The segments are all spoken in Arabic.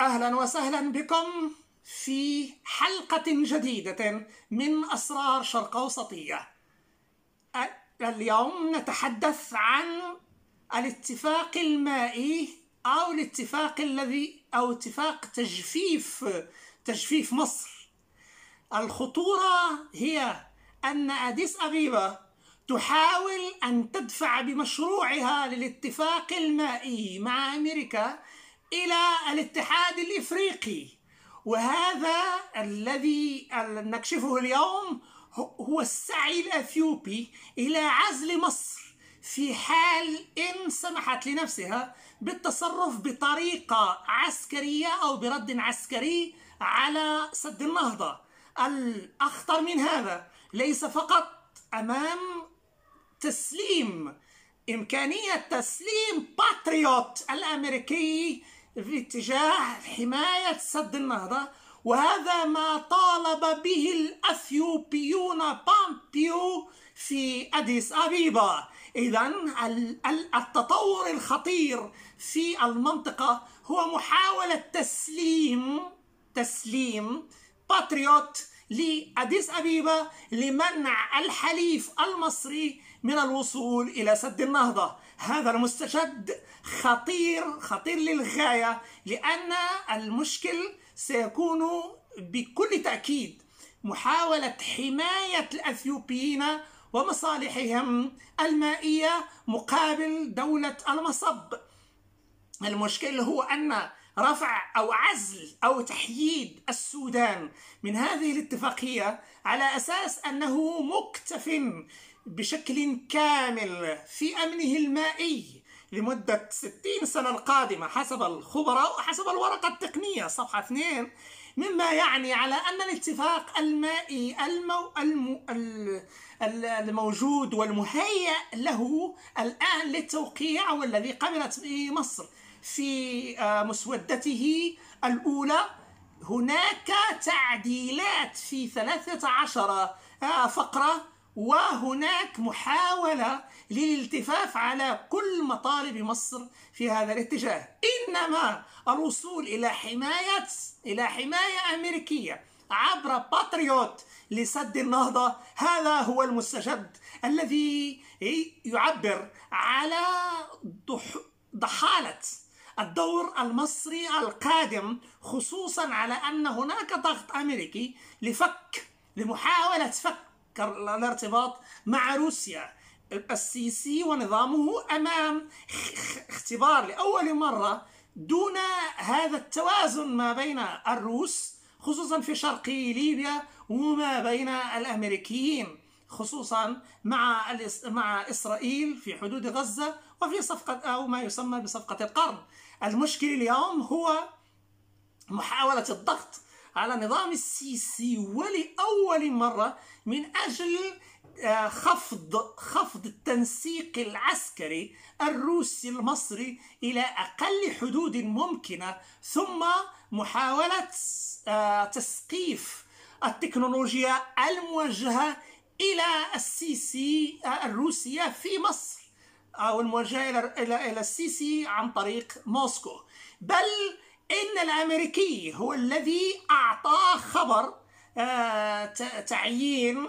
اهلا وسهلا بكم في حلقه جديده من اسرار شرق اوسطيه اليوم نتحدث عن الاتفاق المائي او الاتفاق الذي او اتفاق تجفيف تجفيف مصر الخطوره هي ان اديس ابيبا تحاول ان تدفع بمشروعها للاتفاق المائي مع امريكا الى الاتحاد الافريقي وهذا الذي نكشفه اليوم هو السعي الاثيوبي الى عزل مصر في حال ان سمحت لنفسها بالتصرف بطريقه عسكريه او برد عسكري على سد النهضه الاخطر من هذا ليس فقط امام تسليم امكانيه تسليم باتريوت الامريكي في اتجاه حماية سد النهضة وهذا ما طالب به الأثيوبيون بامبيو في أديس أبيبا إذا التطور الخطير في المنطقة هو محاولة تسليم تسليم باتريوت لأديس أبيبا لمنع الحليف المصري من الوصول إلى سد النهضة هذا المستجد خطير خطير للغاية لأن المشكل سيكون بكل تأكيد محاولة حماية الأثيوبيين ومصالحهم المائية مقابل دولة المصب المشكل هو أن رفع أو عزل أو تحييد السودان من هذه الاتفاقية على أساس أنه مكتف بشكل كامل في أمنه المائي لمدة 60 سنة القادمة حسب الخبراء وحسب الورقة التقنية صفحة 2 مما يعني على أن الاتفاق المائي المو... الم... الموجود والمهيئ له الآن للتوقيع والذي قبلت به مصر في آه، مسودته الأولى هناك تعديلات في 13 آه، فقرة وهناك محاولة للالتفاف على كل مطالب مصر في هذا الاتجاه إنما الوصول إلى حماية إلى حماية أمريكية عبر باتريوت لسد النهضة هذا هو المستجد الذي يعبر على ضحالة الدور المصري القادم خصوصا على أن هناك ضغط أمريكي لفك لمحاولة فك الارتباط مع روسيا السيسي ونظامه أمام اختبار لأول مرة دون هذا التوازن ما بين الروس خصوصا في شرق ليبيا وما بين الامريكيين خصوصا مع مع اسرائيل في حدود غزه وفي صفقة أو ما يسمى بصفقة القرن المشكل اليوم هو محاولة الضغط على نظام السيسي ولأول مرة من أجل آه، خفض خفض التنسيق العسكري الروسي المصري إلى أقل حدود ممكنة ثم محاولة آه، تسقيف التكنولوجيا الموجهة إلى السيسي آه، الروسية في مصر أو الموجهة إلى إلى إلى السيسي عن طريق موسكو بل إن الأمريكي هو الذي أعطى خبر آه، تعيين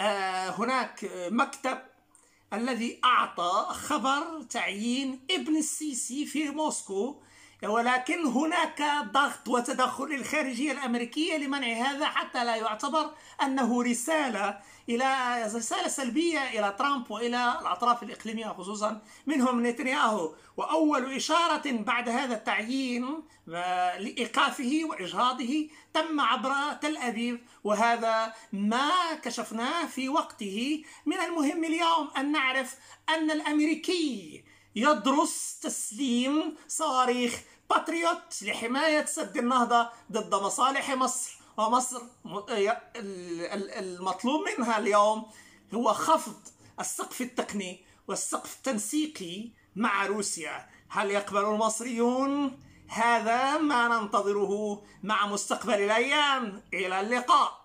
آه، هناك مكتب الذي أعطى خبر تعيين ابن السيسي في موسكو ولكن هناك ضغط وتدخل الخارجية الأمريكية لمنع هذا حتى لا يعتبر أنه رسالة إلى رسالة سلبية إلى ترامب وإلى الأطراف الإقليمية خصوصا منهم نتنياهو وأول إشارة بعد هذا التعيين آه، لإيقافه وإجهاضه تم عبر تل أبيب وهذا ما كشفناه في وقته من المهم اليوم أن نعرف أن الأمريكي يدرس تسليم صواريخ باتريوت لحماية سد النهضة ضد مصالح مصر ومصر المطلوب منها اليوم هو خفض السقف التقني والسقف التنسيقي مع روسيا هل يقبل المصريون هذا ما ننتظره مع مستقبل الأيام إلى اللقاء